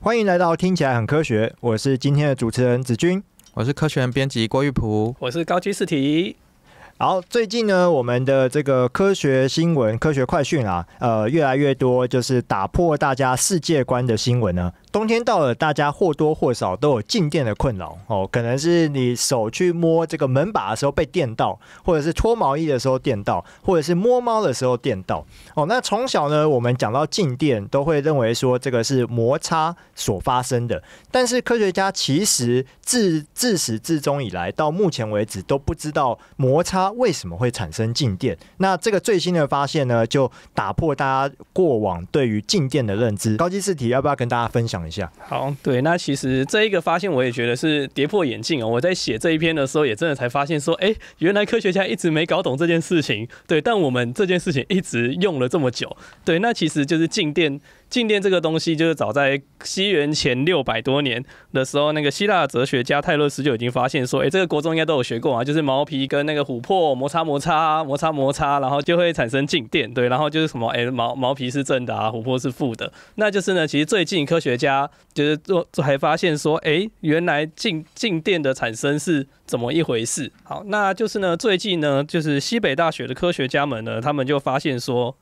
欢迎来到听起来很科学，我是今天的主持人子君，我是科学编辑郭玉璞，我是高居试题。好，最近呢，我们的这个科学新闻、科学快讯啊，呃，越来越多就是打破大家世界观的新闻呢。冬天到了，大家或多或少都有静电的困扰哦。可能是你手去摸这个门把的时候被电到，或者是脱毛衣的时候电到，或者是摸猫的时候电到哦。那从小呢，我们讲到静电，都会认为说这个是摩擦所发生的。但是科学家其实自自始至终以来到目前为止都不知道摩擦为什么会产生静电。那这个最新的发现呢，就打破大家过往对于静电的认知。高级试题要不要跟大家分享？好，对，那其实这一个发现，我也觉得是跌破眼镜哦。我在写这一篇的时候，也真的才发现说，哎，原来科学家一直没搞懂这件事情。对，但我们这件事情一直用了这么久。对，那其实就是静电。静电这个东西，就是早在西元前六百多年的时候，那个希腊哲学家泰勒斯就已经发现说，哎，这个国中应该都有学过啊，就是毛皮跟那个琥珀摩擦摩擦摩擦摩擦，然后就会产生静电，对，然后就是什么，哎，毛毛皮是正的啊，琥珀是负的，那就是呢，其实最近科学家就是做还发现说，哎，原来静静电的产生是怎么一回事？好，那就是呢，最近呢，就是西北大学的科学家们呢，他们就发现说。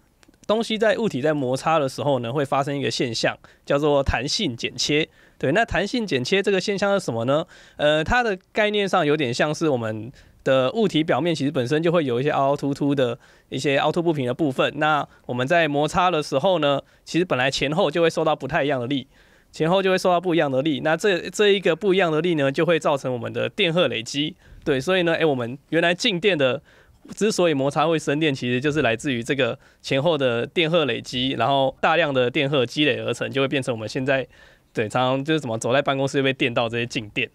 东西在物体在摩擦的时候呢，会发生一个现象，叫做弹性剪切。对，那弹性剪切这个现象是什么呢？呃，它的概念上有点像是我们的物体表面其实本身就会有一些凹凹凸凸的一些凹凸不平的部分。那我们在摩擦的时候呢，其实本来前后就会受到不太一样的力，前后就会受到不一样的力。那这这一个不一样的力呢，就会造成我们的电荷累积。对，所以呢，诶，我们原来静电的。之所以摩擦会生电，其实就是来自于这个前后的电荷累积，然后大量的电荷积累而成，就会变成我们现在对，常常就是怎么走在办公室就被电到这些静电。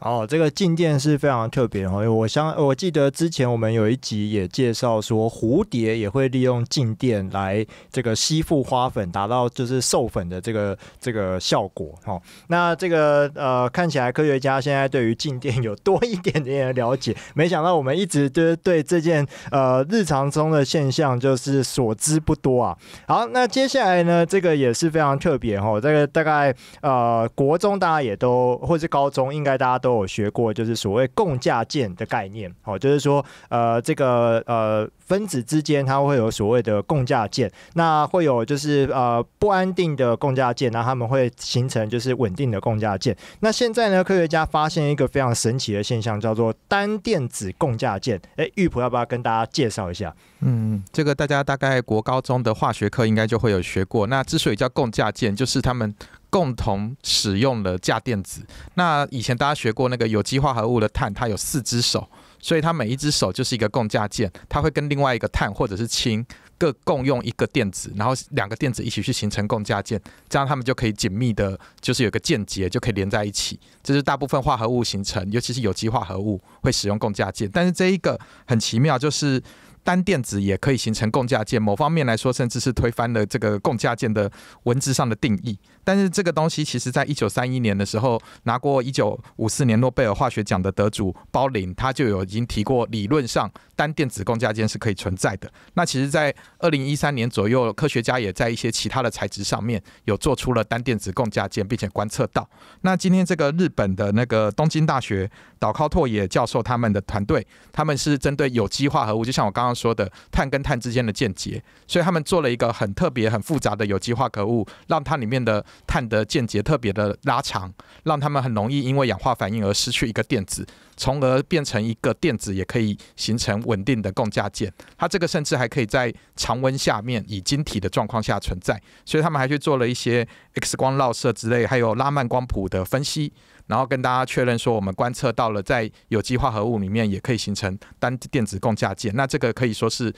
哦，这个静电是非常特别哈，因为我想我记得之前我们有一集也介绍说，蝴蝶也会利用静电来这个吸附花粉，达到就是授粉的这个这个效果哈。那这个呃看起来科学家现在对于静电有多一点点的了解，没想到我们一直就是对这件呃日常中的现象就是所知不多啊。好，那接下来呢，这个也是非常特别哈，这个大概呃国中大家也都，或是高中应该大家都。都有学过，就是所谓共价键的概念，好，就是说，呃，这个呃分子之间它会有所谓的共价键，那会有就是呃不安定的共价键，那他们会形成就是稳定的共价键。那现在呢，科学家发现一个非常神奇的现象，叫做单电子共价键。哎，玉普要不要跟大家介绍一下？嗯，这个大家大概国高中的化学课应该就会有学过。那之所以叫共价键，就是他们。共同使用了价电子。那以前大家学过那个有机化合物的碳，它有四只手，所以它每一只手就是一个共价键，它会跟另外一个碳或者是氢各共用一个电子，然后两个电子一起去形成共价键，这样它们就可以紧密的，就是有个键结，就可以连在一起。这是大部分化合物形成，尤其是有机化合物会使用共价键。但是这一个很奇妙，就是。单电子也可以形成共价键，某方面来说，甚至是推翻了这个共价键的文字上的定义。但是这个东西其实在一九三一年的时候拿过一九五四年诺贝尔化学奖的得主包林，他就有已经提过理论上单电子共价键是可以存在的。那其实，在二零一三年左右，科学家也在一些其他的材质上面有做出了单电子共价键，并且观测到。那今天这个日本的那个东京大学岛尻拓也教授他们的团队，他们是针对有机化合物，就像我刚刚。说的碳跟碳之间的间接，所以他们做了一个很特别、很复杂的有机化合物，让它里面的碳的间接特别的拉长，让他们很容易因为氧化反应而失去一个电子，从而变成一个电子也可以形成稳定的共价键。它这个甚至还可以在常温下面以晶体的状况下存在。所以他们还去做了一些 X 光绕射之类，还有拉曼光谱的分析，然后跟大家确认说，我们观测到了在有机化合物里面也可以形成单电子共价键。那这个。可以说是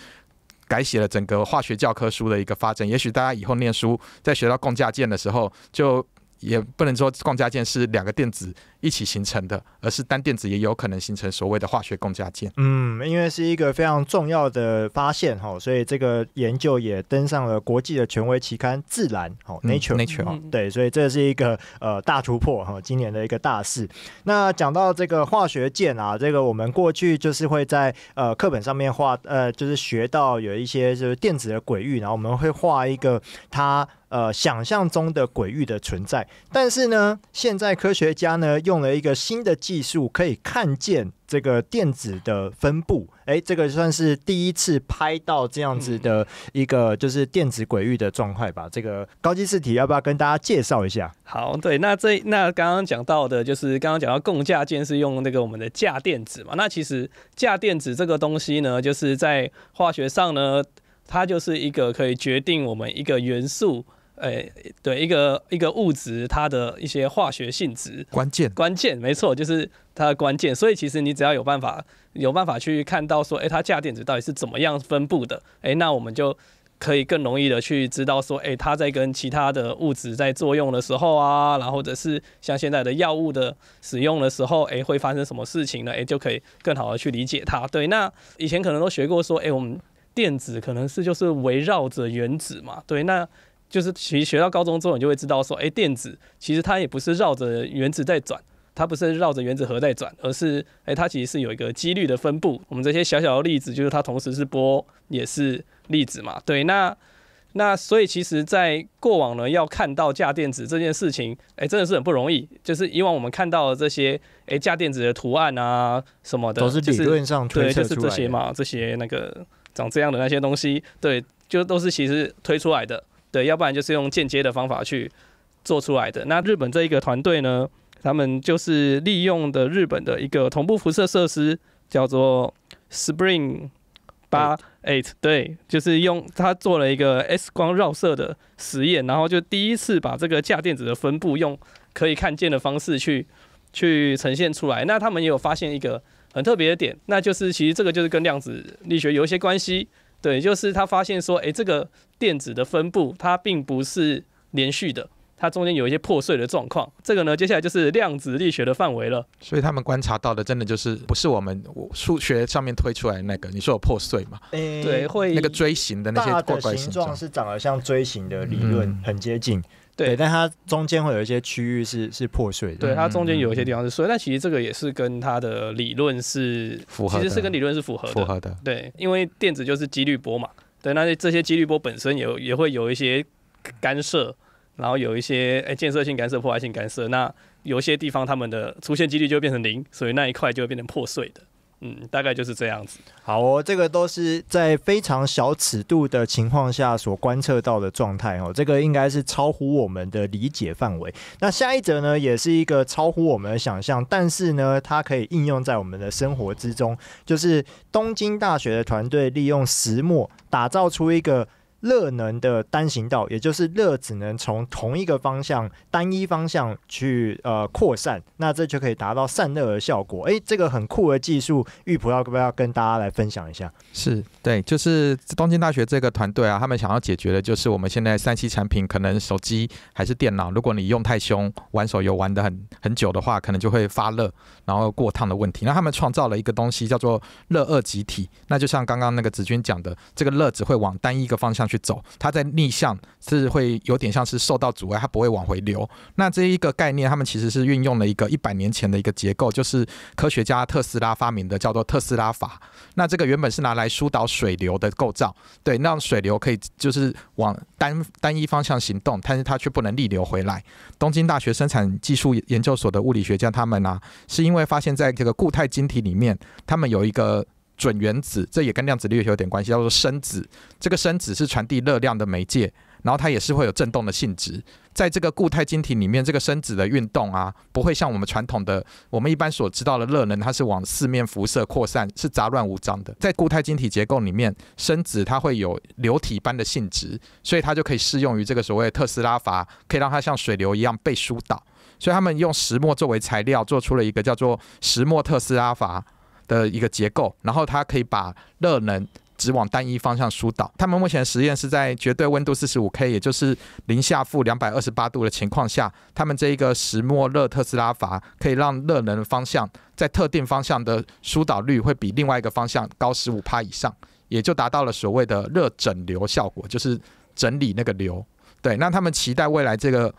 改写了整个化学教科书的一个发展。也许大家以后念书，在学到共价键的时候，就也不能说共价键是两个电子。一起形成的，而是单电子也有可能形成所谓的化学共价键。嗯，因为是一个非常重要的发现哈，所以这个研究也登上了国际的权威期刊《自然》哦，Nature，Nature。对，所以这是一个呃大突破哈，今年的一个大事。那讲到这个化学键啊，这个我们过去就是会在呃课本上面画呃，就是学到有一些就是电子的轨域，然后我们会画一个它呃想象中的轨域的存在。但是呢，现在科学家呢又用了一个新的技术，可以看见这个电子的分布。哎，这个算是第一次拍到这样子的一个，就是电子轨域的状态吧。这个高级字体要不要跟大家介绍一下？好，对，那这那刚刚讲到的，就是刚刚讲到共价键是用那个我们的价电子嘛。那其实价电子这个东西呢，就是在化学上呢，它就是一个可以决定我们一个元素。诶，对一个一个物质它的一些化学性质，关键关键没错，就是它的关键。所以其实你只要有办法有办法去看到说，诶，它价电子到底是怎么样分布的，诶，那我们就可以更容易的去知道说，诶，它在跟其他的物质在作用的时候啊，然后或者是像现在的药物的使用的时候，诶，会发生什么事情呢？诶，就可以更好的去理解它。对，那以前可能都学过说，诶，我们电子可能是就是围绕着原子嘛，对，那。就是其实学到高中之后，你就会知道说，哎，电子其实它也不是绕着原子在转，它不是绕着原子核在转，而是，哎，它其实是有一个几率的分布。我们这些小小的例子，就是它同时是波也是粒子嘛。对，那那所以其实，在过往呢，要看到价电子这件事情，哎，真的是很不容易。就是以往我们看到的这些，哎，价电子的图案啊什么的，都是理论上推，就是这些嘛，这些那个长这样的那些东西，对，就都是其实推出来的。对，要不然就是用间接的方法去做出来的。那日本这一个团队呢，他们就是利用的日本的一个同步辐射设施，叫做 Spring 八 eight，对，就是用它做了一个 X 光绕射的实验，然后就第一次把这个价电子的分布用可以看见的方式去去呈现出来。那他们也有发现一个很特别的点，那就是其实这个就是跟量子力学有一些关系。对，就是他发现说，哎，这个电子的分布它并不是连续的，它中间有一些破碎的状况。这个呢，接下来就是量子力学的范围了。所以他们观察到的真的就是不是我们数学上面推出来那个，你说有破碎嘛？对，会那个锥形的那些怪怪形状是长得像锥形的，理论很接近。对，但它中间会有一些区域是是破碎的。对，它中间有一些地方是碎，但其实这个也是跟它的理论是符合，其实是跟理论是符合符合的。对，因为电子就是几率波嘛。对，那这些几率波本身也也会有一些干涉，然后有一些哎建设性干涉、破坏性干涉。那有些地方它们的出现几率就变成零，所以那一块就会变成破碎的。嗯，大概就是这样子。好，哦，这个都是在非常小尺度的情况下所观测到的状态哦，这个应该是超乎我们的理解范围。那下一则呢，也是一个超乎我们的想象，但是呢，它可以应用在我们的生活之中，就是东京大学的团队利用石墨打造出一个。热能的单行道，也就是热只能从同一个方向、单一方向去呃扩散，那这就可以达到散热的效果。诶，这个很酷的技术，玉普要不要跟大家来分享一下？是，对，就是东京大学这个团队啊，他们想要解决的就是我们现在三 C 产品，可能手机还是电脑，如果你用太凶，玩手游玩得很很久的话，可能就会发热，然后过烫的问题。那他们创造了一个东西叫做热二极体，那就像刚刚那个子君讲的，这个热只会往单一个方向。去走，它在逆向是会有点像是受到阻碍，它不会往回流。那这一个概念，他们其实是运用了一个一百年前的一个结构，就是科学家特斯拉发明的，叫做特斯拉法。那这个原本是拿来疏导水流的构造，对，让水流可以就是往单单一方向行动，但是它却不能逆流回来。东京大学生产技术研究所的物理学家他们呢，是因为发现在这个固态晶体里面，他们有一个。准原子，这也跟量子力学有点关系，叫做声子。这个声子是传递热量的媒介，然后它也是会有振动的性质。在这个固态晶体里面，这个声子的运动啊，不会像我们传统的、我们一般所知道的热能，它是往四面辐射扩散，是杂乱无章的。在固态晶体结构里面，声子它会有流体般的性质，所以它就可以适用于这个所谓特斯拉阀，可以让它像水流一样被疏导。所以他们用石墨作为材料，做出了一个叫做石墨特斯拉阀。的一个结构，然后它可以把热能只往单一方向疏导。他们目前实验是在绝对温度四十五 K，也就是零下负两百二十八度的情况下，他们这一个石墨热特斯拉阀可以让热能方向在特定方向的疏导率会比另外一个方向高十五帕以上，也就达到了所谓的热整流效果，就是整理那个流。对，那他们期待未来这个。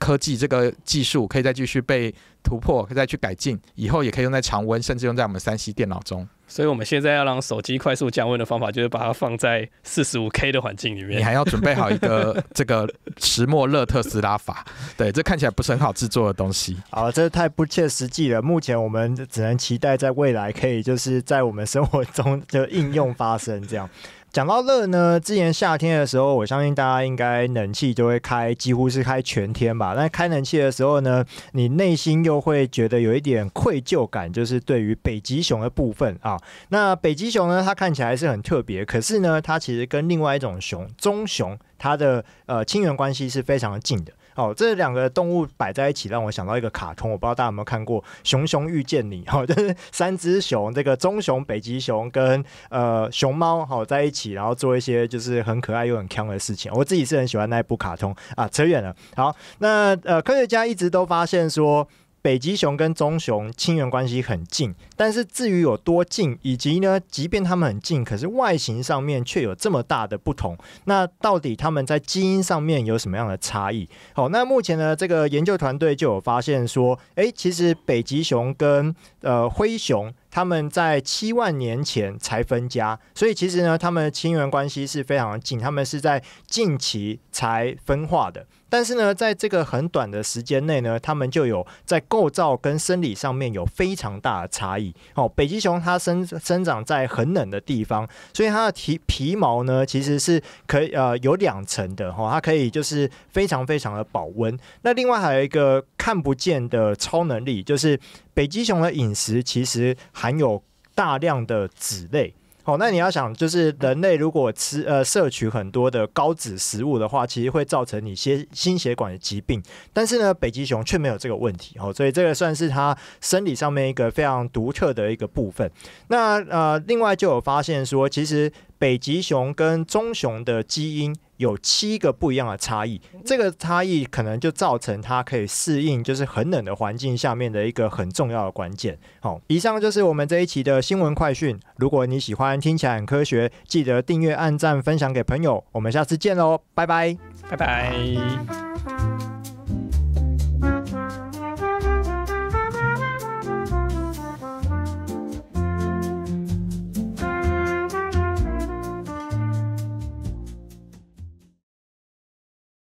科技这个技术可以再继续被突破，可以再去改进，以后也可以用在常温，甚至用在我们三 C 电脑中。所以，我们现在要让手机快速降温的方法，就是把它放在四十五 K 的环境里面。你还要准备好一个这个石墨热特斯拉法，对，这看起来不是很好制作的东西。啊，这太不切实际了。目前我们只能期待在未来可以，就是在我们生活中就应用发生这样。讲到乐呢，之前夏天的时候，我相信大家应该冷气都会开，几乎是开全天吧。那开冷气的时候呢，你内心又会觉得有一点愧疚感，就是对于北极熊的部分啊。那北极熊呢，它看起来是很特别，可是呢，它其实跟另外一种熊——棕熊，它的呃亲缘关系是非常近的。哦，这两个动物摆在一起，让我想到一个卡通，我不知道大家有没有看过《熊熊遇见你》哈，就是三只熊，这个棕熊、北极熊跟呃熊猫好在一起，然后做一些就是很可爱又很 c 的事情。我自己是很喜欢那一部卡通啊，扯远了。好，那呃科学家一直都发现说。北极熊跟棕熊亲缘关系很近，但是至于有多近，以及呢，即便它们很近，可是外形上面却有这么大的不同。那到底它们在基因上面有什么样的差异？好，那目前呢，这个研究团队就有发现说，诶，其实北极熊跟呃灰熊他们在七万年前才分家，所以其实呢，它们亲缘关系是非常近，他们是在近期才分化的。但是呢，在这个很短的时间内呢，它们就有在构造跟生理上面有非常大的差异。哦，北极熊它生生长在很冷的地方，所以它的皮皮毛呢，其实是可以呃有两层的哈，它可以就是非常非常的保温。那另外还有一个看不见的超能力，就是北极熊的饮食其实含有大量的脂类。哦，那你要想，就是人类如果吃呃摄取很多的高脂食物的话，其实会造成你些心血管的疾病。但是呢，北极熊却没有这个问题。哦，所以这个算是它生理上面一个非常独特的一个部分。那呃，另外就有发现说，其实北极熊跟棕熊的基因。有七个不一样的差异，这个差异可能就造成它可以适应就是很冷的环境下面的一个很重要的关键。好，以上就是我们这一期的新闻快讯。如果你喜欢听起来很科学，记得订阅、按赞、分享给朋友。我们下次见喽，拜拜，拜拜。